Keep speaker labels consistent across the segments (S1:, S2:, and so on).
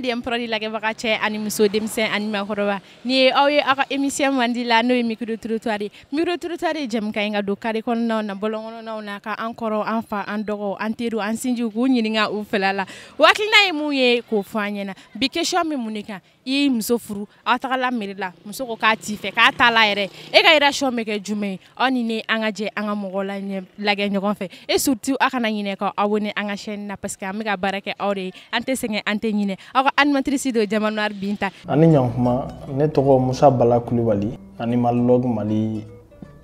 S1: dem prodi lagɛbaga cɛ ani muso denmisɛn ani makɔrɔba ni ye ye aw la n'o ye micro trottoir ye micro trottoir ye jɛmukan na bɔlɔn kɔnɔnaw na ka an kɔrɔ an fa an dɔgɔ an teriw an sinjiw k'u u o hakilina ye mun ye k'o ɲɛna bi mun de i muso furu aw tagala mairie la muso ko k'a t'i fɛ k'a t'a la yɛrɛ e ka réaction bɛ kɛ juma ye aw ni ne an ka jɛ an ka mɔgɔw la lagɛ ɲɔgɔn fɛ et surtout aw kana ɲinɛ kɔ aw ni an ka chaîne na parce que an bɛ ka baara kɛ aw de ye an tɛ sɛgɛn an tɛ ɲinɛ aw ka animatrice don jama noir binta ani ɲankuma
S2: ne tɔgɔ musa bala kulibali animal log mali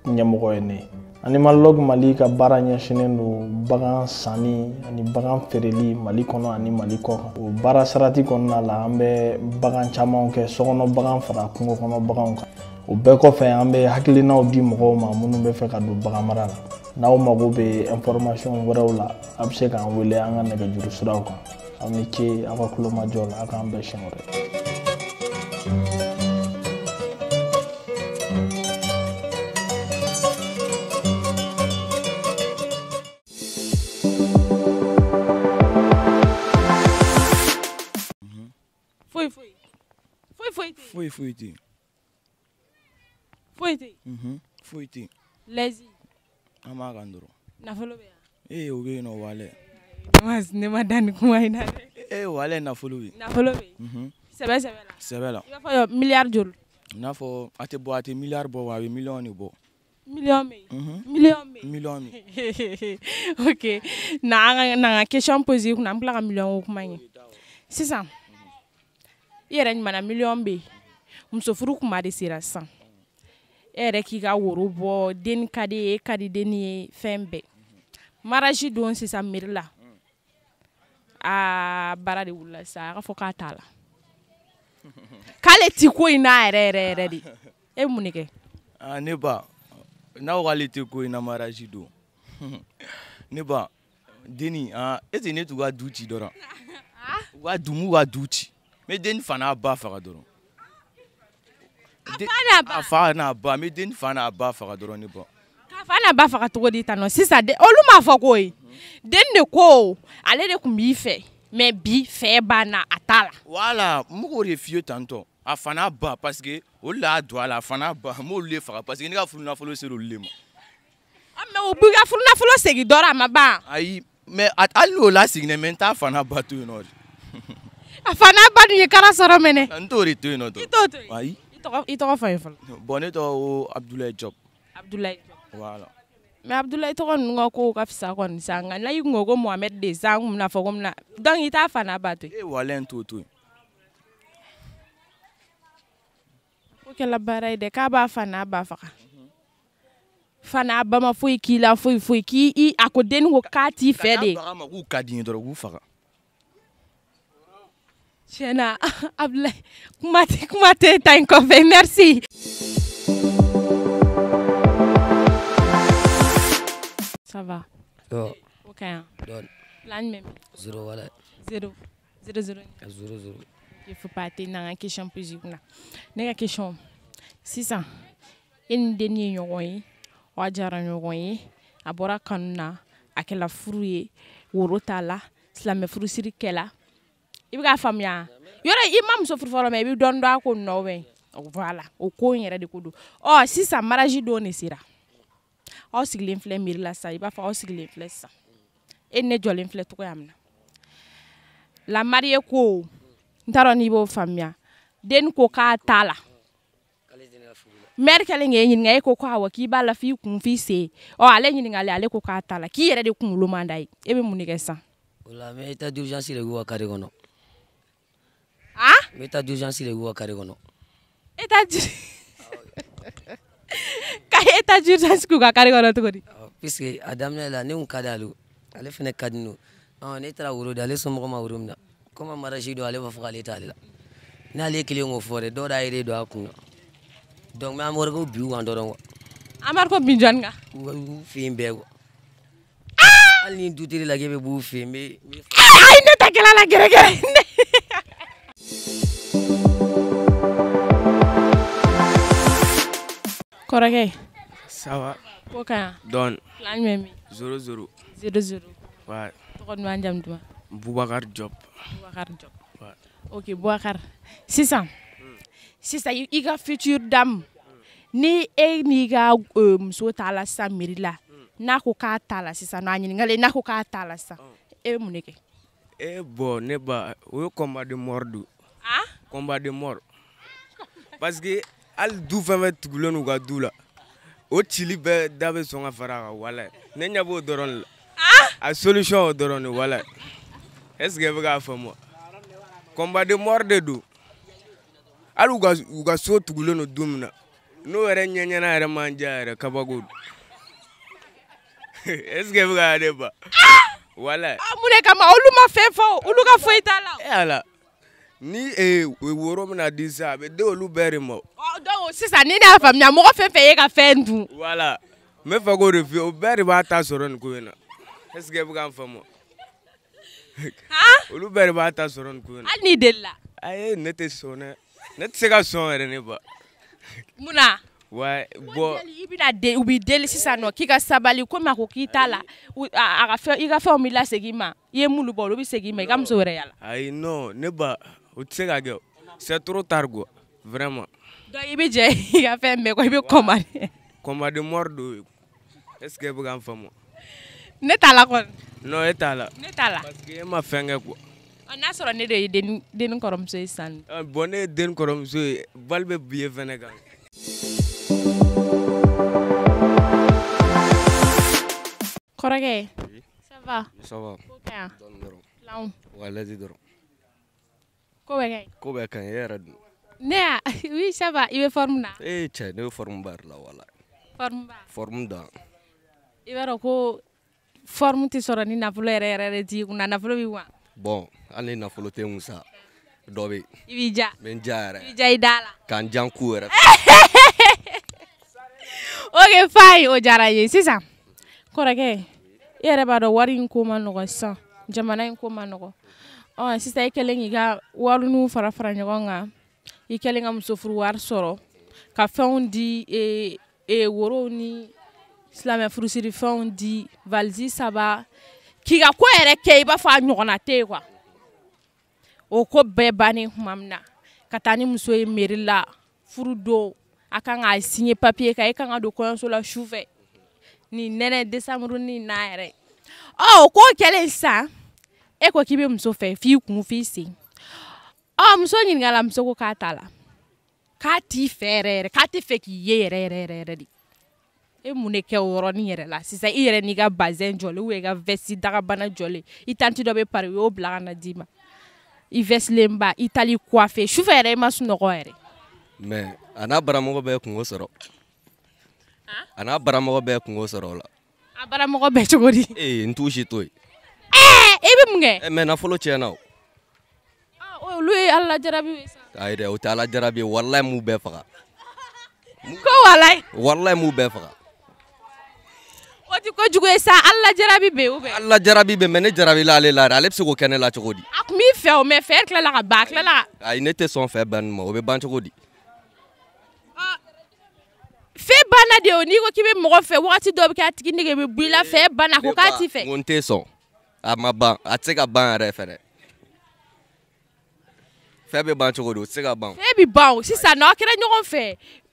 S2: ɲɛmɔgɔ ye ne Animalog Mali ka baara ɲɛsinnen don bagan sanni ani bagan feereli Mali kɔnɔ ani Mali kɔ kan. O baara sarati kɔnɔna la an bɛ bagan camanw kɛ sɔkɔnɔ bagan fara kungo kɔnɔ baganw kan. O bɛɛ kɔfɛ an bɛ hakilinaw di mɔgɔw ma minnu bɛ fɛ ka don bagan mara la. N'aw mago bɛ information wɛrɛw la a bɛ se k'an wele an ka nɛgɛjuru siraw kan. Aw ni ce aw ka tulomajɔ la aw k'an bɛn siɲɛ wɛrɛ. Fouille, fouille t yen foyi tɛ yen, unhun, foyi tɛ yen, lɛnzi, wale b'a kan dɔrɔn, nafolo bɛ yan,
S1: ee ne ma donné quoi, kuma in na dɛ,
S2: ee walahi nafolo bɛ yen,
S1: C'est bien, c'est bien. sɛbɛ sɛbɛ la, sɛbɛ la, i n'a fɔ miliyari a
S2: tɛ milliard de jours, miliyari a de jours. miliyɔn bɛ yen, miliyɔn Million yen,
S1: miliyɔn bɛ ok na na question posée i kunna an bɛ tila ka miliyɔn ko kuma in kɛ sisan i yɛrɛ musofuru kuma de sera sisan e yɛrɛ k'i ka woro bɔ deni ka di ye ka di deni ye fɛn bɛɛ maraji don sisan miiri la aa baara de wulila sisan a ka fɔ k'a t'a la k'ale ti ko in na yɛrɛ yɛrɛ yɛrɛ de e mun de kɛ. aa
S2: ne ba n'aw k'ale tɛ ko in na maraji don ne ba deni aa ne t'u ka du ci dɔrɔn u ka dumu ka du ci n deni fana ba faga dɔrɔn. a fa n'a ba n bɛ den fa n'a ba faga dɔrɔn ne bɔ
S1: k'a fa n'a ba faga cogo di tan nɔ sisan de olu m'a fɔ ko ye den de ko ale de tun b'i fɛ mɛ bi fɛ banna a t'a la wala
S2: n bɛ k'o de f'i ye tantɔ a fa n'a ba parce que olu de y'a don a la a fa n'a ba n b'olu de faga parce que ne ka furu nafolo sera olu de ma ah, mɛ u
S1: b'i ka furu nafolo segin dɔrɔn a ma ban
S2: ayi mɛ hali n'o laseginnen mɛ n t'a fa n'a ba to yen nɔ de
S1: a fa n'a ba dun ye kara sɔrɔ mɛnɛ
S2: n t'o de to yen nɔ dɔrɔn i t'o to yen ayi
S1: tɔgɔ i tɔgɔ fɔ ye fɔlɔ.
S2: bon ne tɔgɔ ko abudulayi jɔb. abudulayi jɔb. voilà.
S1: mɛ abudulayi tɔgɔ ninnu ka kow ka fisa kɔni sa nka n'a y'i kun ko ko mohamɛdi de sa n kun bɛna fɔ ko n bɛna donc i e t'a fa n'a ba to yen. e
S2: wale in t'o to e. yen.
S1: ko kɛla baara ye dɛ k'a b'a fa n'a ba faga. fa n'a ba ma foyi e k'i la foyi foyi k'i a ko denni ko k'a t'i fɛ de. ka n'a
S2: baga ma k'u ka di n ye dɔrɔn k'u faga.
S1: Kumate, ah, ah, Kumate, merci
S3: ça va ɔ o hein. même. zéro voilà
S1: zéro zéro zéro
S3: ah, zéro zéro il faut
S1: pas tenir an une question pose Il question sisan e ni denni ye ɲɔgɔn ye a des kanu na a kɛla furu ye Slamé t'a la i bɛ faamuya yɔrɔ i ma muso furu fɔlɔ mɛ i bɛ dɔɔnin dɔn a ko nɔ bɛ voilà o ko in yɛrɛ de ko don ɔ sisan maraji don de sera aw sigilen filɛ miiri la sisan i b'a fɔ aw sigilen filɛ sisan e ni ne jɔlen filɛ cogoya min na la mariée ko n t'a dɔn n'i b'o faamuya den ko k'a t'a la mɛri kɛlen k'e ɲininka e ko ko awɔ k'i b'a la f'i kun f'i sen ɔ ale ɲininkali ale ko k'a t'a la k'i yɛrɛ de kunkolo man d'a ye e bɛ mun de kɛ sisan.
S3: o la mɛ i bɛ d'urgence de k'u ka carré kɔnɔ. ah Meta bɛ taa le de bɔ kari kɔnɔ e ta ju ka e ta jurujance k'u ka kari kɔnɔ cogo di puisque la ne un kada lu. ale fene fana ka di ne tra taara da le ale somɔgɔw ma woro min na komi marasi don ale b'a fɔ k'ale la Na le k'o fɔ fore do da yɛrɛ do akuna. kun me donc go biu bɔra ko bi kan ko bin ga. la gebe b'u ne
S1: ta la gere. kɔrɔkɛ
S3: sawa ko ka dɔn plan bɛ min zoro zoro zero zero wa
S1: tɔgɔ duman jamu duman
S3: bubakar job
S1: bubakar job wa ok bubakar sisan sisan i ka future dam. ni e n'i ka muso um, t'a la sisan mairie la n'a ko k'a t'a la sisan n'a ɲininkali n'a ko k'a t'a la sisan e ye mun de kɛ
S3: e bɔn ne ba o ye de mort ah combat de mort parce que hali du fɛn fɛn tugulen n'u ka du la o cili bɛɛ da bɛ sɔn ka fara a kan wala ne ɲɛ b'o dɔrɔn de la a solution o dɔrɔn de wala est ce que i e bɛ k'a faamu wa combat de mort de don hali u ka u ka so tugulen don don min na n'o yɛrɛ ɲɛɲɛna yɛrɛ man diya yɛrɛ kabako don est ce que i e bɛ k'a de ba wala. mun
S1: de kama olu ma fɛn fɔ olu ka foyi t'a
S3: la. Eh, ni eh, woro bɛna di sisan a bɛ di olu bɛɛ de ma.
S1: sisan ni ne y'a faamuya mɔgɔ fɛn fɛn ye ka fɛn
S3: dun. wala n bɛ fɛ k'o de f'i ye o bɛɛ de b'a ta sɔrɔ nin ko in na est-ce que i e bɛ ka n faamu. han olu bɛɛ de b'a ta sɔrɔ nin ko in na. hali n'i delila. ayi ne tɛ sɔn dɛ ne tɛ se ka sɔn yɛrɛ ne ba. munna. wa bɔn
S1: i bɛna deli u b'i deli sisan nɔ k'i ka sabali komi a ko k'i t'a la a ka fɛn i ka fɛnw bɛ lasegin i ma i ye minnu bɔ olu bɛ segin i ma i ka muso wɛrɛ y'a la.
S3: ayi non ne ba o tɛ se ka kɛ c'est trop tard quoi. vraiment
S1: do ibi je ya fembe ko ibi komare
S3: komba de mordo est ce que vous en famo
S1: ne kon
S3: no etala ne tala parce que ma fenge ko
S1: ana soro ne de den den korom so isan
S3: bonne den korom so valbe bien venega
S1: korage
S4: ça va ça va don doro law wala di doro ko be kay ko be kay yeradu
S1: ne oui ça va i bɛ forme na
S4: ee eh, cɛ ne bɛ forme ba yɛrɛ la forme ba forme dan
S1: i b'a dɔn forme tɛ sɔrɔ ni nafolo yɛrɛ yɛrɛ de t'i kunna nafolo b'i wa
S4: bon hali ni nafolo tɛ n kun sa dɔ bɛ yen i b'i ja ku yɛrɛ
S1: ok fine o diyara ye sisan kɔrɔkɛ i yɛrɛ b'a dɔn wari ko man nɔgɔn sisan jamana ko man nɔgɔn ɔ sisan i kɛlen k'i ka wariniw fara fara ɲɔgɔn kan i kɛlen ka musofuru wari sɔrɔ ka fɛnw di e, e, worow ni silamɛ furusiri fɛnw di valizi saba k'i ka ko yɛrɛ kɛ i b'a fɔ a ɲɔgɔnna tɛ ye kuwa o ko bɛɛ bannen tuma min na ka taa ni muso ye meri la furu don a kan k'a signé papier kan i e kan ka don kɔɲɔso la su fɛ nɛnɛ décembre ni na yɛrɛ ɔ o k'o kɛlen sisan e ko k'i bɛ muso fɛ f'i kun f'i sen ɔ muso ɲininga la muso ko k'a t'a la k'a t'i fɛ yɛrɛ yɛrɛ k'a tɛ fɛ k'i ye yɛrɛ yɛrɛ yɛrɛ yɛrɛ de e mun de kɛ o yɔrɔnin yɛrɛ la sisan i yɛrɛ n'i ka bazɛn jɔlen ou i ka vɛsi dagabana jɔlen i tanti dɔ bɛ pari u y'o bila ka na d'i ma i vɛsilenba i taali coiffé sufɛ e yɛrɛ i ma sunɔgɔ yɛrɛ.
S4: mɛ a n'a baramɔgɔ bɛɛ kungo sɔrɔ a n'a baramɔgɔ bɛɛ kungo sɔrɔ la.
S1: a baramɔgɔ bɛɛ cogo di.
S4: E, n t'u si to yen.
S1: i eh, e bɛ mun kɛ.
S4: mɛ nafolo tiɲɛna o
S1: olu ye ala jarabi
S4: o tɛ ala ye walayi m'u bɛɛ faga
S1: ko walayi
S4: walayi m'u bɛɛ faga
S1: o ti kojugu ye sa ala jarabi bɛ yen
S4: ala mɛ ne jarabi ale la dɛ ale bɛ se k'o kɛ ne la cogo di
S1: a tun b'i fɛ o mɛ fɛ tilala ka ban a tilala
S4: ayi ne tɛ sɔn fɛ banni ma o bɛ ban cogo di
S1: fɛn banna de o n'i ko k'i bɛ mɔgɔ fɛ wagati dɔ bɛ kɛ a tigi nege bɛ bɔ i la fɛn banna ko k'a ti fɛ
S4: n tɛ sɔn a ma ban a tɛ se ka ban yɛrɛ fɛ dɛ fɛn bɛ ban cogo di o tɛ se ka ban
S1: fɛn bɛ ban o sisan nɔ a kɛra ɲɔgɔn fɛ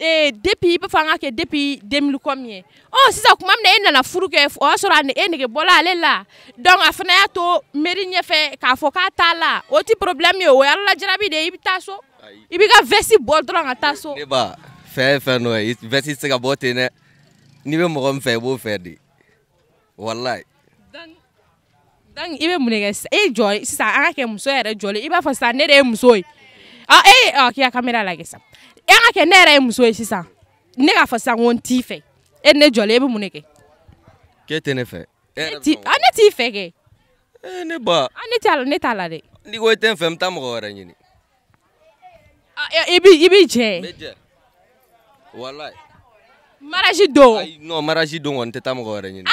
S1: ee depuis i b'a fɔ an ka kɛ depuis 2000 kɔmi ye ɔ sisan tuma min na e nana furu kɛ o y'a sɔrɔ a e nege bɔra ale la donc a fana y'a to mairie ɲɛfɛ k'a fɔ k'a t'a la o tɛ problème ye o y'ala jarabi de ye i bɛ taa so i b'i ka veste bɔ dɔrɔn ka taa so ne
S4: ba fɛn fɛn dɔ ye veste tɛ se ka bɔ ten dɛ n'i bɛ mɔgɔ min fɛ i b'o fɛ de walayi
S1: i bɛ mun kɛ sisan e jɔ sisan an ka kɛ muso yɛrɛ jɔlen i b'a fɔ sisan ne de ye muso ye e ye k'i ka kamera lajɛ sisan e ka kɛ ne yɛrɛ ye muso ye sisan ne k'a fɔ sisan ko n t'i fɛ e ne jɔlen e bɛ mun de kɛ
S4: k'e tɛ ne fɛ ne
S1: t'i fɛ kɛ ne ba ne t'a la ne t'a la dɛ
S4: n'i ko i tɛ n fɛ n bɛ taa mɔgɔ wɛrɛ ɲini
S1: i b'i i b'i jɛ n bɛ
S4: jɛ walayi mariage don ayi non mariage don kɔni n tɛ taa mɔgɔ wɛrɛ ɲini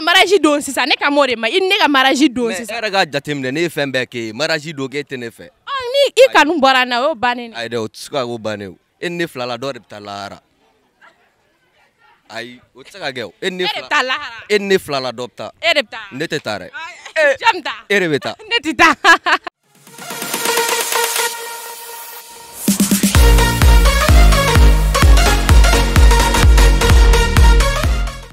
S1: maraji don sisan ne ka m'o ma i ne ka maraji
S4: don sisan. mɛ e yɛrɛ ka jateminɛ ne ye fɛn bɛɛ k'e ye maraji don k'e tɛ ne fɛ. ɔ
S1: ni i kanu bɔra n na o y'o bannen de. ayi
S4: dɛ o tɛ se ka k'o bannen o e ni ne fila la dɔw de bɛ taa lahara ayi o tɛ se ka kɛ o e ni ne fila e de bɛ taa lahara e ni ne fila la dɔ bɛ taa e de bɛ taa ne tɛ taa dɛ. jɔn bɛ taa e de bɛ taa
S1: ne tɛ taa.